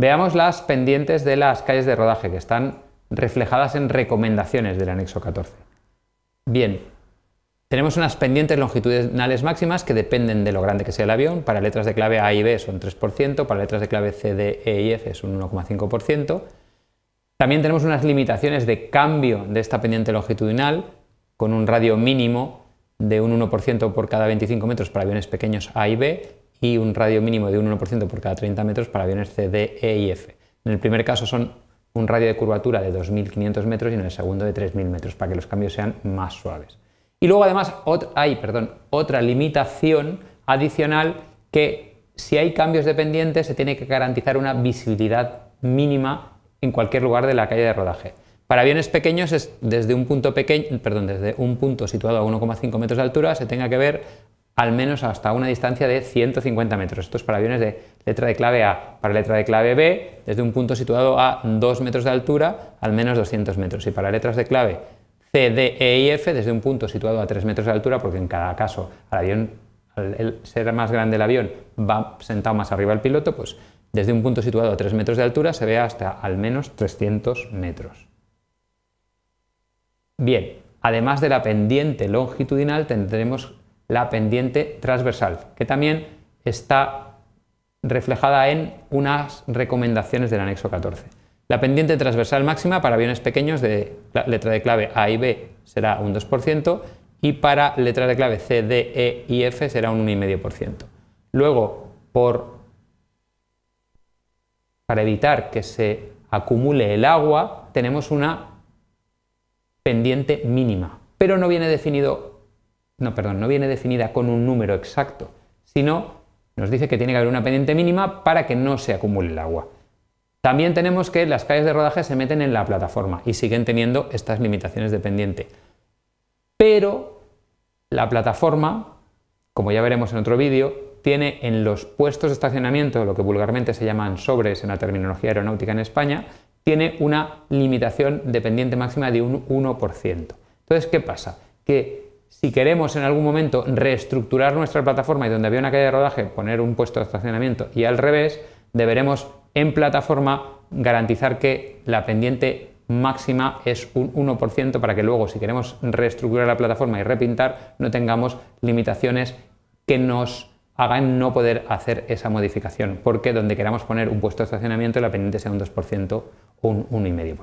Veamos las pendientes de las calles de rodaje que están reflejadas en recomendaciones del anexo 14. Bien, tenemos unas pendientes longitudinales máximas que dependen de lo grande que sea el avión. Para letras de clave A y B son 3%, para letras de clave C, D, E y F es un 1,5%. También tenemos unas limitaciones de cambio de esta pendiente longitudinal con un radio mínimo de un 1% por cada 25 metros para aviones pequeños A y B y un radio mínimo de un 1% por cada 30 metros para aviones C, E y F. En el primer caso son un radio de curvatura de 2.500 metros y en el segundo de 3.000 metros para que los cambios sean más suaves. Y luego además hay perdón, otra limitación adicional que si hay cambios de pendiente se tiene que garantizar una visibilidad mínima en cualquier lugar de la calle de rodaje. Para aviones pequeños es desde un punto pequeño, perdón, desde un punto situado a 1,5 metros de altura se tenga que ver al menos hasta una distancia de 150 metros. Esto es para aviones de letra de clave A. Para letra de clave B, desde un punto situado a 2 metros de altura, al menos 200 metros. Y para letras de clave C, D, E y F, desde un punto situado a 3 metros de altura, porque en cada caso al avión, al ser más grande el avión, va sentado más arriba el piloto, pues desde un punto situado a 3 metros de altura se ve hasta al menos 300 metros. Bien, además de la pendiente longitudinal tendremos la pendiente transversal, que también está reflejada en unas recomendaciones del anexo 14. La pendiente transversal máxima para aviones pequeños de letra de clave A y B será un 2% y para letra de clave C, D, E y F será un 1,5%. Luego, por, para evitar que se acumule el agua, tenemos una pendiente mínima, pero no viene definido no, perdón, no viene definida con un número exacto, sino nos dice que tiene que haber una pendiente mínima para que no se acumule el agua. También tenemos que las calles de rodaje se meten en la plataforma y siguen teniendo estas limitaciones de pendiente. Pero la plataforma, como ya veremos en otro vídeo, tiene en los puestos de estacionamiento, lo que vulgarmente se llaman sobres en la terminología aeronáutica en España, tiene una limitación de pendiente máxima de un 1%. Entonces, ¿qué pasa? Que si queremos en algún momento reestructurar nuestra plataforma y donde había una calle de rodaje poner un puesto de estacionamiento y al revés, deberemos en plataforma garantizar que la pendiente máxima es un 1% para que luego si queremos reestructurar la plataforma y repintar no tengamos limitaciones que nos hagan no poder hacer esa modificación, porque donde queramos poner un puesto de estacionamiento la pendiente sea un 2% o un 1,5%.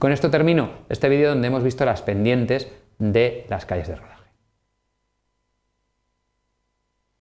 con esto termino este vídeo donde hemos visto las pendientes de las calles de Rada.